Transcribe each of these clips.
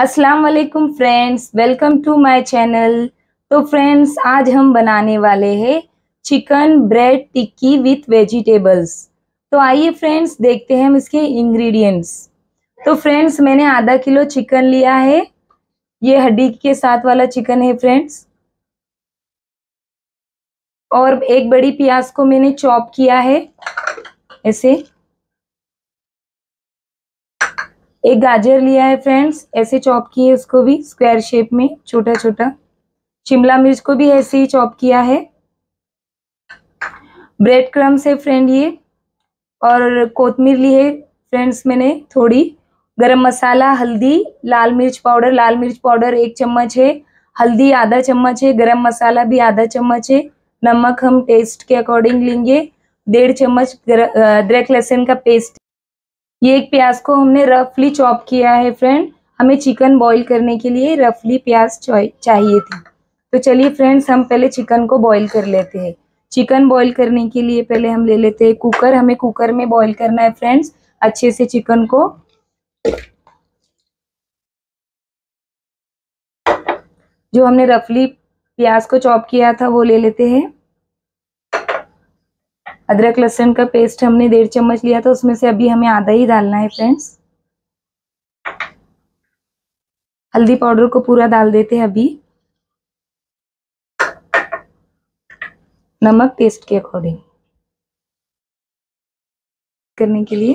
अस्सलाम वालेकुम friends welcome to my channel तो फ्रेंड्स आज हम बनाने वाले हैं chicken bread tikki with vegetables तो आइए फ्रेंड्स देखते हैं हम इसके इंग्रेडिएंट्स तो फ्रेंड्स मैंने आधा किलो चिकन लिया है ये हड्डी के साथ वाला चिकन है फ्रेंड्स और एक बड़ी प्याज को मैंने चॉप किया है ऐसे एक गाजर लिया है फ्रेंड्स ऐसे चॉप किए उसको भी स्क्वायर शेप में छोटा छोटा शिमला मिर्च को भी ऐसे ही चॉप किया है ब्रेड क्रम्स है फ्रेंड ये और कोतमीर ली है फ्रेंड्स मैंने थोड़ी गरम मसाला हल्दी लाल मिर्च पाउडर लाल मिर्च पाउडर एक चम्मच है हल्दी आधा चम्मच है गरम मसाला भी आधा चम्मच है नमक हम टेस्ट के अकॉर्डिंग लेंगे डेढ़ चम्मच अदरक लहसुन का पेस्ट ये एक प्याज को हमने रफली चॉप किया है फ्रेंड हमें चिकन बॉईल करने के लिए रफली प्याज चाहिए थी तो चलिए फ्रेंड्स हम पहले चिकन को बॉईल कर लेते हैं चिकन बॉईल करने के लिए पहले हम ले लेते हैं कुकर हमें कुकर में बॉईल करना है फ्रेंड्स अच्छे से चिकन को जो हमने रफली प्याज को चॉप किया था वो ले लेते हैं अदरक लहसुन का पेस्ट हमने डेढ़ चम्मच लिया था उसमें से अभी हमें आधा ही डालना है फ्रेंड्स हल्दी पाउडर को पूरा डाल देते हैं अभी नमक टेस्ट के अकॉर्डिंग करने के लिए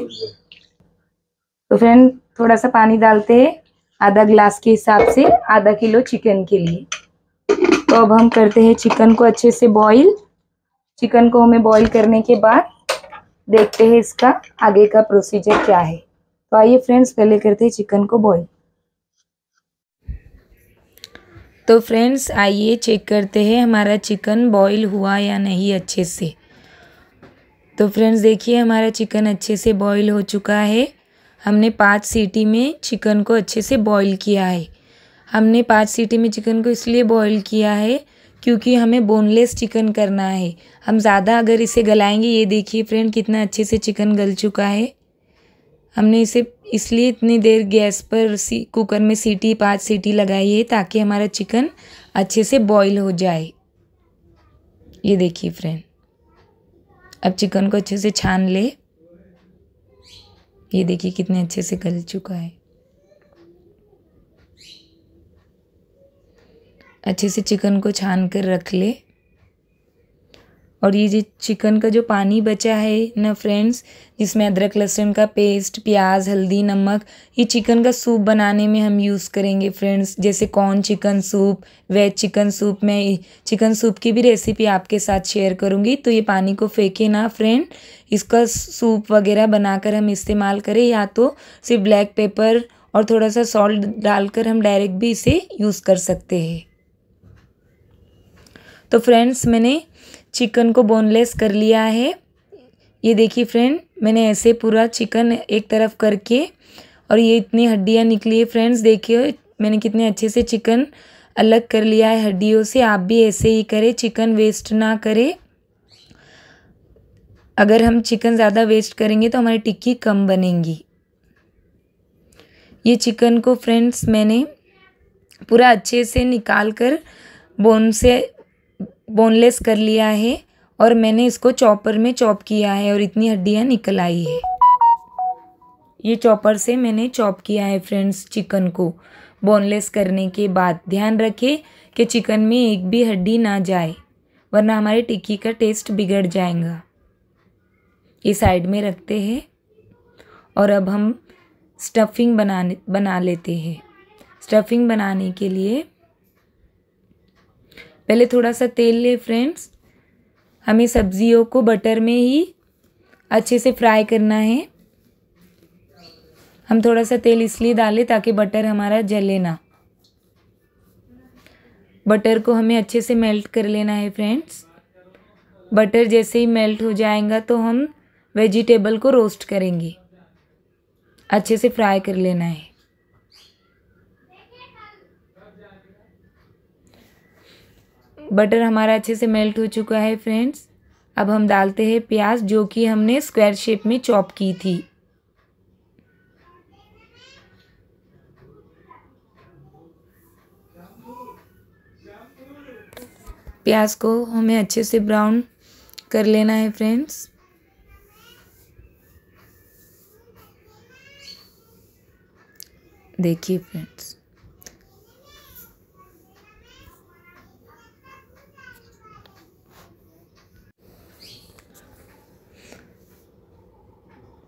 तो फ्रेंड थोड़ा सा पानी डालते हैं आधा ग्लास के हिसाब से आधा किलो चिकन के लिए तो अब हम करते हैं चिकन को अच्छे से बॉईल चिकन को हमें बॉईल करने के बाद देखते हैं इसका आगे का प्रोसीजर क्या है तो आइए फ्रेंड्स पहले करते हैं चिकन को बॉईल तो फ्रेंड्स आइए चेक करते हैं हमारा चिकन बॉईल हुआ या नहीं अच्छे से तो फ्रेंड्स देखिए हमारा चिकन अच्छे से बॉईल हो चुका है हमने पाँच सीटी में चिकन को अच्छे से बॉईल किया है हमने पाँच सीटी में चिकन को इसलिए बॉईल किया है क्योंकि हमें बोनलेस चिकन करना है हम ज़्यादा अगर इसे गलाएंगे ये देखिए फ्रेंड कितना अच्छे से चिकन गल चुका है हमने इसे इसलिए इतनी देर गैस पर सी कुकर में सीटी पाँच सीटी लगाई है ताकि हमारा चिकन अच्छे से बॉईल हो जाए ये देखिए फ्रेंड अब चिकन को अच्छे से छान ले ये देखिए कितने अच्छे से गल चुका है अच्छे से चिकन को छान कर रख ले और ये जो चिकन का जो पानी बचा है ना फ्रेंड्स जिसमें अदरक लहसुन का पेस्ट प्याज हल्दी नमक ये चिकन का सूप बनाने में हम यूज़ करेंगे फ्रेंड्स जैसे corn chicken soup veg chicken soup में चिकन सूप की भी रेसिपी आपके साथ शेयर करूँगी तो ये पानी को फेंके ना फ्रेंड इसका सूप वगैरह बनाकर हम इस्तेमाल करें या तो सिर्फ ब्लैक पेपर और थोड़ा सा सॉल्ट डालकर हम डायरेक्ट भी इसे यूज़ कर सकते हैं तो फ्रेंड्स मैंने चिकन को बोनलेस कर लिया है ये देखिए फ्रेंड मैंने ऐसे पूरा चिकन एक तरफ करके और ये इतनी हड्डियाँ निकली है फ्रेंड्स देखिए मैंने कितने अच्छे से चिकन अलग कर लिया है हड्डियों से आप भी ऐसे ही करें चिकन वेस्ट ना करें अगर हम चिकन ज़्यादा वेस्ट करेंगे तो हमारी टिक्की कम बनेंगी ये चिकन को फ्रेंड्स मैंने पूरा अच्छे से निकाल कर बोन से बोनलेस कर लिया है और मैंने इसको चॉपर में चॉप किया है और इतनी हड्डियाँ निकल आई है ये चॉपर से मैंने चॉप किया है फ्रेंड्स चिकन को बोनलेस करने के बाद ध्यान रखें कि चिकन में एक भी हड्डी ना जाए वरना हमारे टिक्की का टेस्ट बिगड़ जाएगा ये साइड में रखते हैं और अब हम स्टफिंग बनाने बना लेते हैं स्टफिंग बनाने के लिए पहले थोड़ा सा तेल ले फ्रेंड्स हमें सब्जियों को बटर में ही अच्छे से फ्राई करना है हम थोड़ा सा तेल इसलिए डालें ताकि बटर हमारा जले ना बटर को हमें अच्छे से मेल्ट कर लेना है फ्रेंड्स बटर जैसे ही मेल्ट हो जाएगा तो हम वेजिटेबल को रोस्ट करेंगे अच्छे से फ्राई कर लेना है बटर हमारा अच्छे से मेल्ट हो चुका है फ्रेंड्स अब हम डालते हैं प्याज जो कि हमने स्क्वायर शेप में चॉप की थी प्याज को हमें अच्छे से ब्राउन कर लेना है फ्रेंड्स देखिए फ्रेंड्स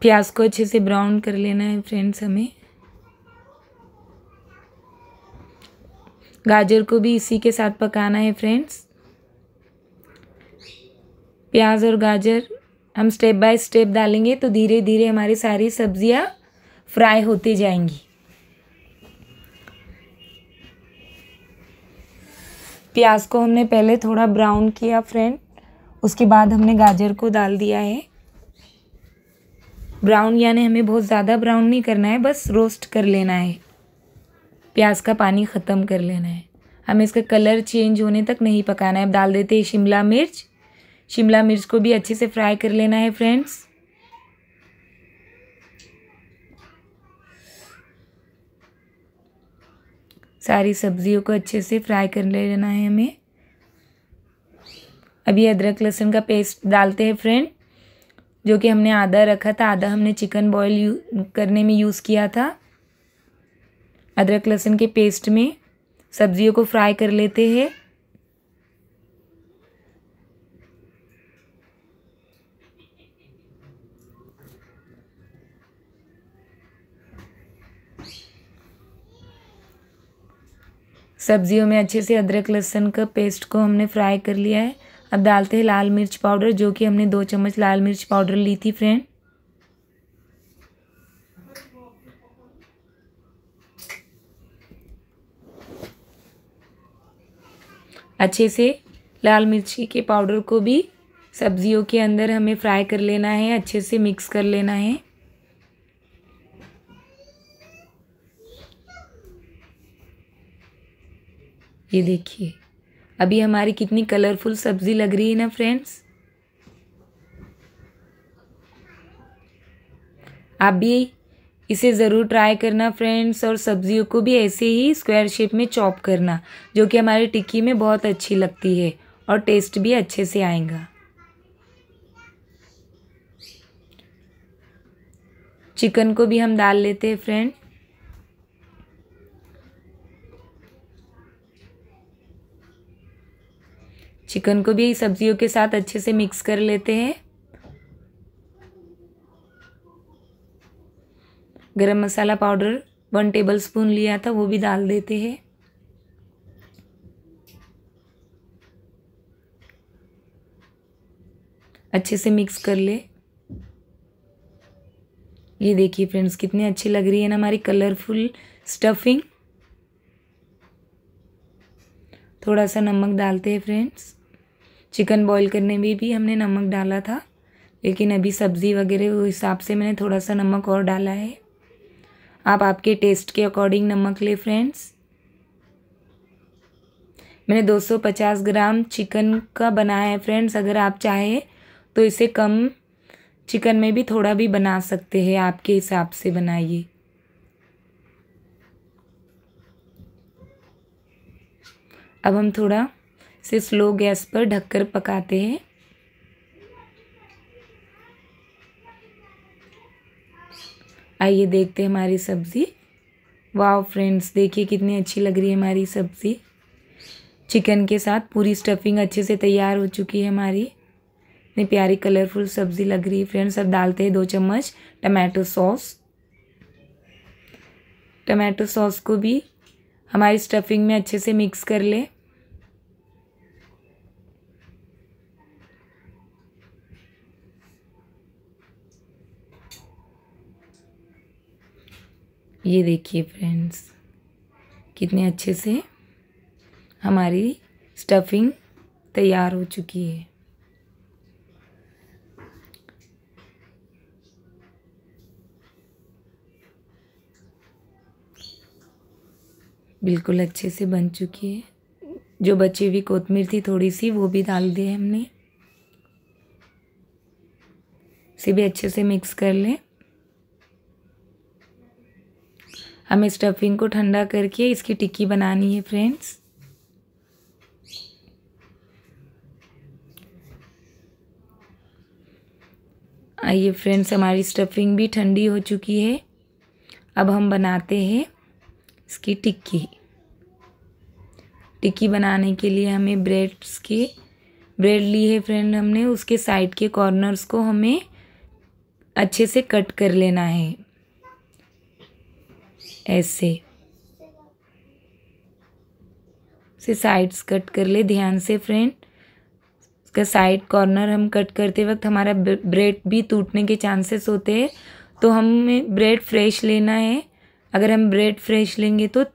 प्याज को अच्छे से ब्राउन कर लेना है फ्रेंड्स हमें गाजर को भी इसी के साथ पकाना है फ्रेंड्स प्याज और गाजर हम स्टेप बाय स्टेप डालेंगे तो धीरे धीरे हमारी सारी सब्जियां फ्राई होती जाएंगी प्याज को हमने पहले थोड़ा ब्राउन किया फ्रेंड उसके बाद हमने गाजर को डाल दिया है ब्राउन यानी हमें बहुत ज़्यादा ब्राउन नहीं करना है बस रोस्ट कर लेना है प्याज का पानी ख़त्म कर लेना है हमें इसका कलर चेंज होने तक नहीं पकाना है अब डाल देते हैं शिमला मिर्च शिमला मिर्च को भी अच्छे से फ्राई कर लेना है फ्रेंड्स सारी सब्जियों को अच्छे से फ्राई कर लेना है हमें अभी अदरक लहसुन का पेस्ट डालते हैं फ्रेंड जो कि हमने आधा रखा था आधा हमने चिकन बॉईल करने में यूज़ किया था अदरक लहसुन के पेस्ट में सब्जियों को फ्राई कर लेते हैं सब्जियों में अच्छे से अदरक लहसुन का पेस्ट को हमने फ्राई कर लिया है अब डालते हैं लाल मिर्च पाउडर जो कि हमने दो चम्मच लाल मिर्च पाउडर ली थी फ्रेंड अच्छे से लाल मिर्ची के पाउडर को भी सब्जियों के अंदर हमें फ्राई कर लेना है अच्छे से मिक्स कर लेना है ये देखिए अभी हमारी कितनी कलरफुल सब्ज़ी लग रही है ना फ्रेंड्स आप भी इसे ज़रूर ट्राई करना फ्रेंड्स और सब्जियों को भी ऐसे ही स्क्वायर शेप में चॉप करना जो कि हमारी टिक्की में बहुत अच्छी लगती है और टेस्ट भी अच्छे से आएगा चिकन को भी हम डाल लेते हैं फ्रेंड चिकन को भी सब्जियों के साथ अच्छे से मिक्स कर लेते हैं garam masala powder one tablespoon लिया था वो भी डाल देते हैं अच्छे से मिक्स कर ले ये देखिए फ्रेंड्स कितनी अच्छी लग रही है ना हमारी कलरफुल स्टफिंग थोड़ा सा नमक डालते हैं फ्रेंड्स चिकन बॉईल करने में भी हमने नमक डाला था लेकिन अभी सब्ज़ी वगैरह उस हिसाब से मैंने थोड़ा सा नमक और डाला है आप आपके टेस्ट के अकॉर्डिंग नमक ले फ्रेंड्स मैंने 250 ग्राम चिकन का बनाया है फ्रेंड्स अगर आप चाहें तो इसे कम चिकन में भी थोड़ा भी बना सकते हैं आपके हिसाब से बनाइए अब हम थोड़ा से स्लो गैस पर ढककर पकाते हैं आइए देखते हैं हमारी सब्ज़ी वाह फ्रेंड्स देखिए कितनी अच्छी लग रही है हमारी सब्ज़ी चिकन के साथ पूरी स्टफिंग अच्छे से तैयार हो चुकी है हमारी इतनी प्यारी कलरफुल सब्ज़ी लग रही है फ्रेंड्स अब डालते हैं दो चम्मच टमाटो सॉस टमाटो सॉस को भी हमारी स्टफिंग में अच्छे से मिक्स कर लें ये देखिए फ्रेंड्स कितने अच्छे से हमारी स्टफिंग तैयार हो चुकी है बिल्कुल अच्छे से बन चुकी है जो बची हुई कोतमीर थी थोड़ी सी वो भी डाल दी है हमने इसे भी अच्छे से मिक्स कर लें हमें स्टफिंग को ठंडा करके इसकी टिक्की बनानी है फ्रेंड्स आइए फ्रेंड्स हमारी स्टफिंग भी ठंडी हो चुकी है अब हम बनाते हैं इसकी टिक्की टिक्की बनाने के लिए हमें ब्रेड्स के ब्रेड ली है फ्रेंड हमने उसके साइड के कॉर्नर्स को हमें अच्छे से कट कर लेना है ऐसे से साइड्स कट कर ले ध्यान से फ्रेंड उसका साइड कॉर्नर हम कट करते वक्त हमारा ब्रेड भी टूटने के चांसेस होते हैं तो हमें ब्रेड फ्रेश लेना है अगर हम ब्रेड फ्रेश लेंगे तो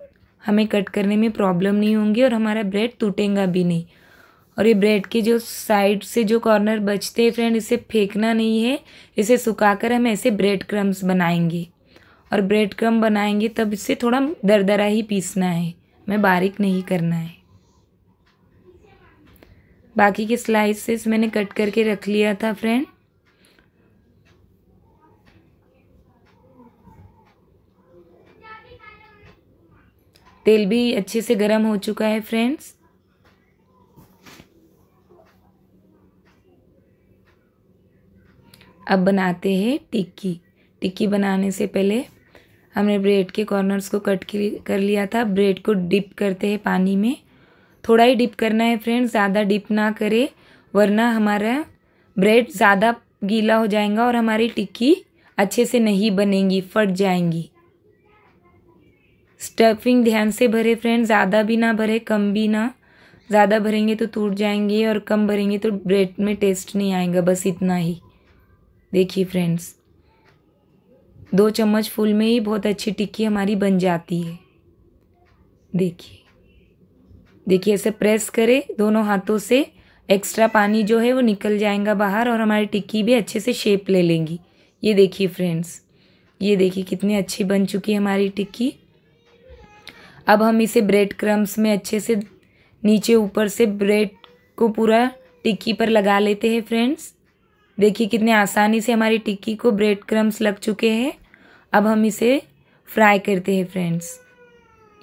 हमें कट करने में प्रॉब्लम नहीं होंगी और हमारा ब्रेड टूटेगा भी नहीं और ये ब्रेड के जो साइड से जो कॉर्नर बचते हैं फ्रेंड इसे फेंकना नहीं है इसे सुखाकर हम ऐसे ब्रेड क्रम्स बनाएंगे और ब्रेड क्रम बनाएंगे तब इसे थोड़ा दरदरा ही पीसना है मैं बारीक नहीं करना है बाकी के स्लाइसेस मैंने कट करके रख लिया था फ्रेंड तेल भी अच्छे से गर्म हो चुका है फ्रेंड्स अब बनाते हैं टिक्की टिक्की बनाने से पहले हमने ब्रेड के कॉर्नर्स को कट कर लिया था ब्रेड को डिप करते हैं पानी में थोड़ा ही डिप करना है फ्रेंड्स ज़्यादा डिप ना करें वरना हमारा ब्रेड ज़्यादा गीला हो जाएगा और हमारी टिक्की अच्छे से नहीं बनेंगी फट जाएंगी स्टफिंग ध्यान से भरे फ्रेंड्स ज़्यादा भी ना भरे कम भी ना ज़्यादा भरेंगे तो टूट जाएंगे और कम भरेंगे तो ब्रेड में टेस्ट नहीं आएगा बस इतना ही देखिए फ्रेंड्स दो चम्मच फूल में ही बहुत अच्छी टिक्की हमारी बन जाती है देखिए देखिए ऐसे प्रेस करें दोनों हाथों से एक्स्ट्रा पानी जो है वो निकल जाएगा बाहर और हमारी टिक्की भी अच्छे से शेप ले लेंगी ये देखिए फ्रेंड्स ये देखिए कितनी अच्छी बन चुकी है हमारी टिक्की अब हम इसे ब्रेड क्रम्स में अच्छे से नीचे ऊपर से ब्रेड को पूरा टिक्की पर लगा लेते हैं फ्रेंड्स देखिए कितने आसानी से हमारी टिक्की को ब्रेड क्रम्स लग चुके हैं अब हम इसे फ्राई करते हैं फ्रेंड्स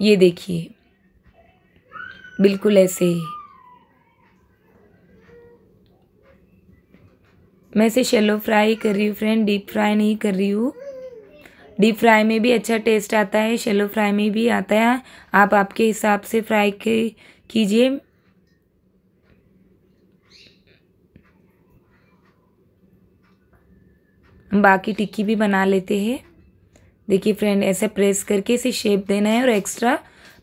ये देखिए बिल्कुल ऐसे ही मैं इसे शेलो फ्राई कर रही हूँ फ्रेंड डीप फ्राई नहीं कर रही हूँ डीप फ्राई में भी अच्छा टेस्ट आता है शेलो फ्राई में भी आता है आप आपके हिसाब से फ्राई कीजिए बाकी टिक्की भी बना लेते हैं देखिए फ्रेंड ऐसे प्रेस करके इसे शेप देना है और एक्स्ट्रा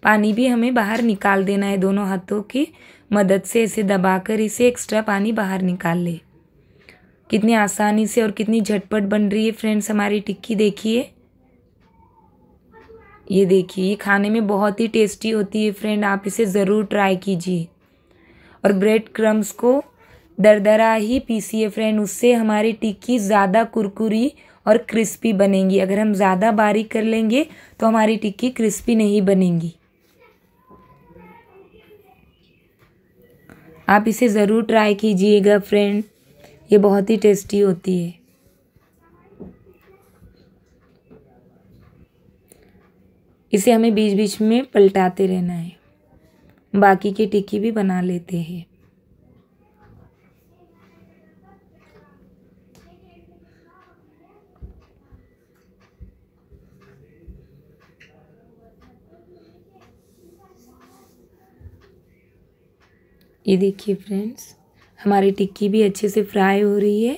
पानी भी हमें बाहर निकाल देना है दोनों हाथों की मदद से इसे दबाकर इसे एक्स्ट्रा पानी बाहर निकाल ले कितनी आसानी से और कितनी झटपट बन रही है फ्रेंड्स हमारी टिक्की देखिए ये देखिए ये खाने में बहुत ही टेस्टी होती है फ्रेंड आप इसे ज़रूर ट्राई कीजिए और ब्रेड क्रम्स को दरदरा ही पीसीए फ्रेंड उससे हमारी टिक्की ज़्यादा कुरकुरी और क्रिस्पी बनेंगी अगर हम ज़्यादा बारीक कर लेंगे तो हमारी टिक्की क्रिस्पी नहीं बनेंगी आप इसे ज़रूर ट्राई कीजिएगा फ्रेंड ये बहुत ही टेस्टी होती है इसे हमें बीच बीच में पलटाते रहना है बाकी की टिक्की भी बना लेते हैं ये देखिए फ्रेंड्स हमारी टिक्की भी अच्छे से फ्राई हो रही है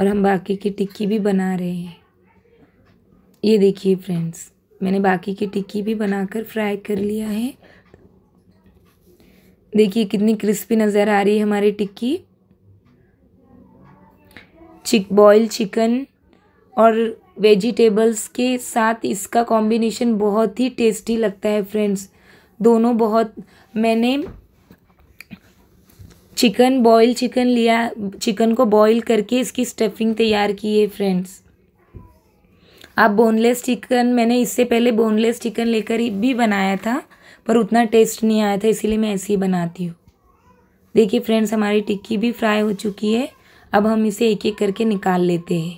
और हम बाकी की टिक्की भी बना रहे हैं ये देखिए फ्रेंड्स मैंने बाकी की टिक्की भी बनाकर फ्राई कर लिया है देखिए कितनी क्रिस्पी नज़र आ रही है हमारी टिक्की चिक बॉयल चिकन और वेजिटेबल्स के साथ इसका कॉम्बिनेशन बहुत ही टेस्टी लगता है फ्रेंड्स दोनों बहुत मैंने चिकन बॉयल चिकन लिया चिकन को बॉईल करके इसकी स्टफिंग तैयार की है फ्रेंड्स आप बोनलेस चिकन मैंने इससे पहले बोनलेस चिकन लेकर भी बनाया था पर उतना टेस्ट नहीं आया था इसीलिए मैं ऐसे ही बनाती हूँ देखिए फ्रेंड्स हमारी टिक्की भी फ्राई हो चुकी है अब हम इसे एक एक करके निकाल लेते हैं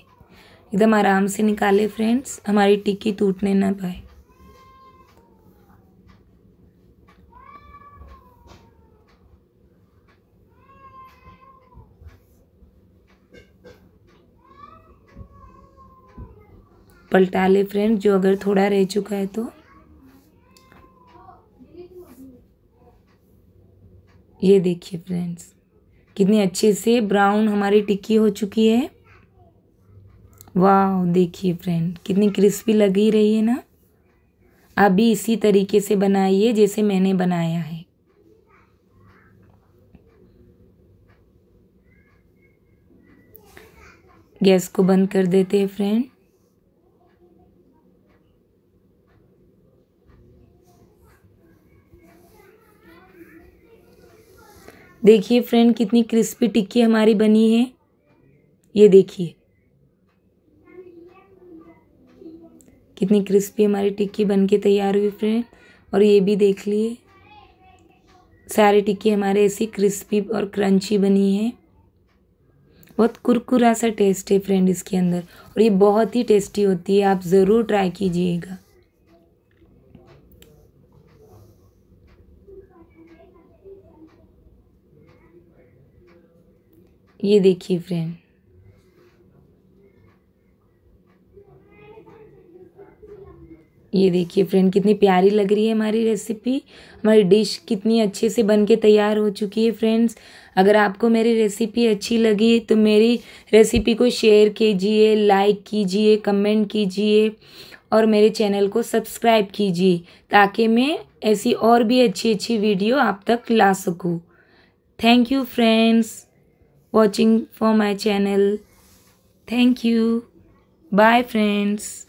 एकदम आराम से निकाले फ्रेंड्स हमारी टिक्की टूटने ना पाए पलटा ले फ्रेंड जो अगर थोड़ा रह चुका है तो ये देखिए फ्रेंड्स कितनी अच्छे से ब्राउन हमारी टिक्की हो चुकी है वाह देखिए फ्रेंड कितनी क्रिस्पी लग ही रही है ना आप भी इसी तरीके से बनाइए जैसे मैंने बनाया है गैस को बंद कर देते हैं फ्रेंड देखिए फ्रेंड कितनी क्रिस्पी टिक्की हमारी बनी है ये देखिए कितनी क्रिस्पी हमारी टिक्की बन के तैयार हुई फ्रेंड और ये भी देख लिए सारे टिक्की हमारे ऐसी क्रिस्पी और क्रंची बनी है बहुत कुरकुरा सा टेस्ट है फ्रेंड इसके अंदर और ये बहुत ही टेस्टी होती है आप ज़रूर ट्राई कीजिएगा ये देखिए फ्रेंड ये देखिए फ्रेंड कितनी प्यारी लग रही है हमारी रेसिपी हमारी डिश कितनी अच्छे से बन के तैयार हो चुकी है फ्रेंड्स अगर आपको मेरी रेसिपी अच्छी लगी तो मेरी रेसिपी को शेयर कीजिए लाइक कीजिए कमेंट कीजिए और मेरे चैनल को सब्सक्राइब कीजिए ताकि मैं ऐसी और भी अच्छी अच्छी वीडियो आप तक ला सकूँ thank you friends watching for my channel thank you bye friends